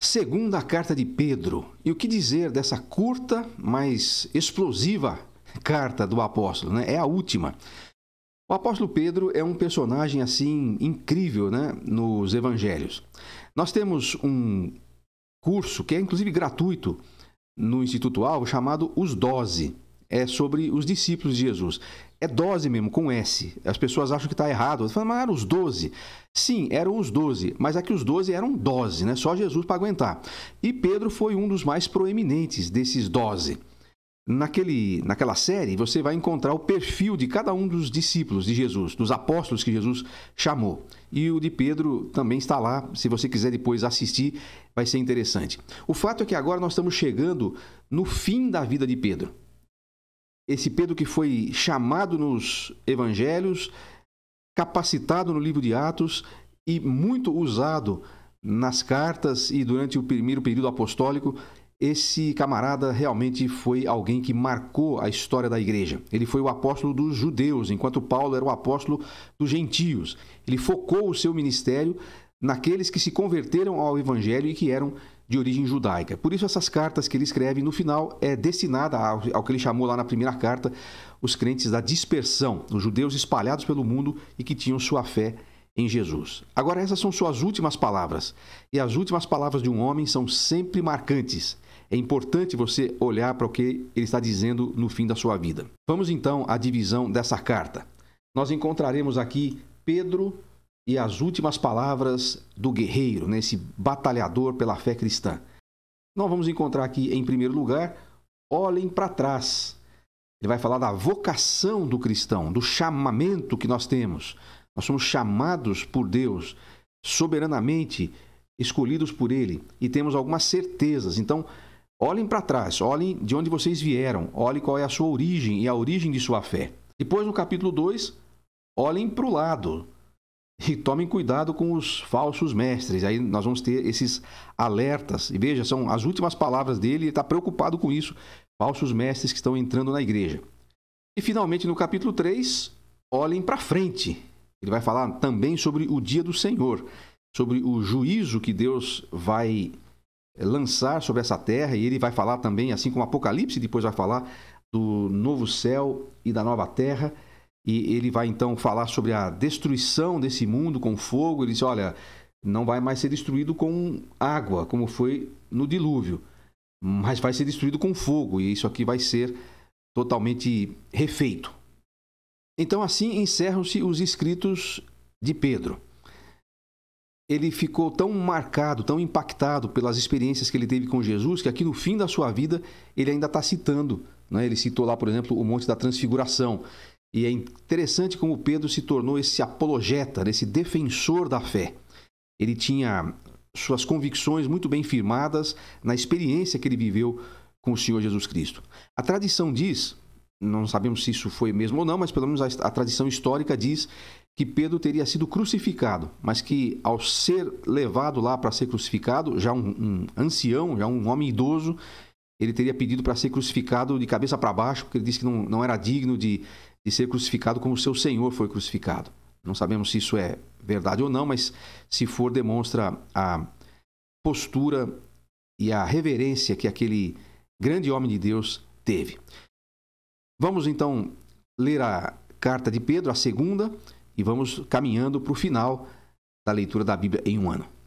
Segunda carta de Pedro. E o que dizer dessa curta, mas explosiva carta do apóstolo, né? É a última. O apóstolo Pedro é um personagem assim incrível, né, nos evangelhos. Nós temos um curso que é inclusive gratuito no Instituto Alvo chamado Os Doze. É sobre os discípulos de Jesus. É dose mesmo, com S. As pessoas acham que está errado. mas eram os 12. Sim, eram os 12, mas aqui é os 12 eram 12, né? Só Jesus para aguentar. E Pedro foi um dos mais proeminentes desses 12. Naquele, naquela série, você vai encontrar o perfil de cada um dos discípulos de Jesus, dos apóstolos que Jesus chamou. E o de Pedro também está lá. Se você quiser depois assistir, vai ser interessante. O fato é que agora nós estamos chegando no fim da vida de Pedro esse Pedro que foi chamado nos evangelhos, capacitado no livro de Atos e muito usado nas cartas e durante o primeiro período apostólico, esse camarada realmente foi alguém que marcou a história da igreja. Ele foi o apóstolo dos judeus, enquanto Paulo era o apóstolo dos gentios. Ele focou o seu ministério naqueles que se converteram ao Evangelho e que eram de origem judaica. Por isso, essas cartas que ele escreve no final é destinada ao, ao, que ele chamou lá na primeira carta os crentes da dispersão, os judeus espalhados pelo mundo e que tinham sua fé em Jesus. Agora, essas são suas últimas palavras. E as últimas palavras de um homem são sempre marcantes. É importante você olhar para o que ele está dizendo no fim da sua vida. Vamos então à divisão dessa carta. Nós encontraremos aqui Pedro, e as últimas palavras do guerreiro, né, esse batalhador pela fé cristã. Nós vamos encontrar aqui, em primeiro lugar, olhem para trás. Ele vai falar da vocação do cristão, do chamamento que nós temos. Nós somos chamados por Deus, soberanamente escolhidos por Ele, e temos algumas certezas. Então, olhem para trás, olhem de onde vocês vieram, olhem qual é a sua origem e a origem de sua fé. Depois, no capítulo 2, olhem para o lado e tomem cuidado com os falsos mestres. Aí nós vamos ter esses alertas. E veja, são as últimas palavras dele, ele está preocupado com isso. Falsos mestres que estão entrando na igreja. E finalmente, no capítulo 3, olhem para frente. Ele vai falar também sobre o dia do Senhor, sobre o juízo que Deus vai eh, lançar sobre essa terra. E ele vai falar também, assim como Apocalipse, depois vai falar do novo céu e da nova terra. E ele vai então falar sobre a destruição desse mundo com fogo. Ele diz: olha, não vai mais ser destruído com água, como foi no dilúvio, mas vai ser destruído com fogo, e isso aqui vai ser totalmente refeito. Então, assim encerram-se os escritos de Pedro. Ele ficou tão marcado, tão impactado pelas experiências que ele teve com Jesus, que aqui no fim da sua vida ele ainda está citando. Né? Ele citou lá, por exemplo, o Monte da Transfiguração. E é interessante como Pedro se tornou esse apologeta, né, esse defensor da fé. Ele tinha suas convicções muito bem firmadas na experiência que ele viveu com o Senhor Jesus Cristo. A tradição diz, não sabemos se isso foi mesmo ou não, mas pelo menos a, a tradição histórica diz que Pedro teria sido crucificado, mas que ao ser levado lá para ser crucificado, já um, um, ancião, já um homem idoso, ele teria pedido para ser crucificado de cabeça para baixo, porque ele disse que não, não era digno de, de ser crucificado como seu Senhor foi crucificado. Não sabemos se isso é verdade ou não, mas se for, demonstra a postura e a reverência que aquele grande homem de Deus teve. Vamos então ler a carta de Pedro, a segunda, e vamos caminhando para o final da leitura da Bíblia em um ano.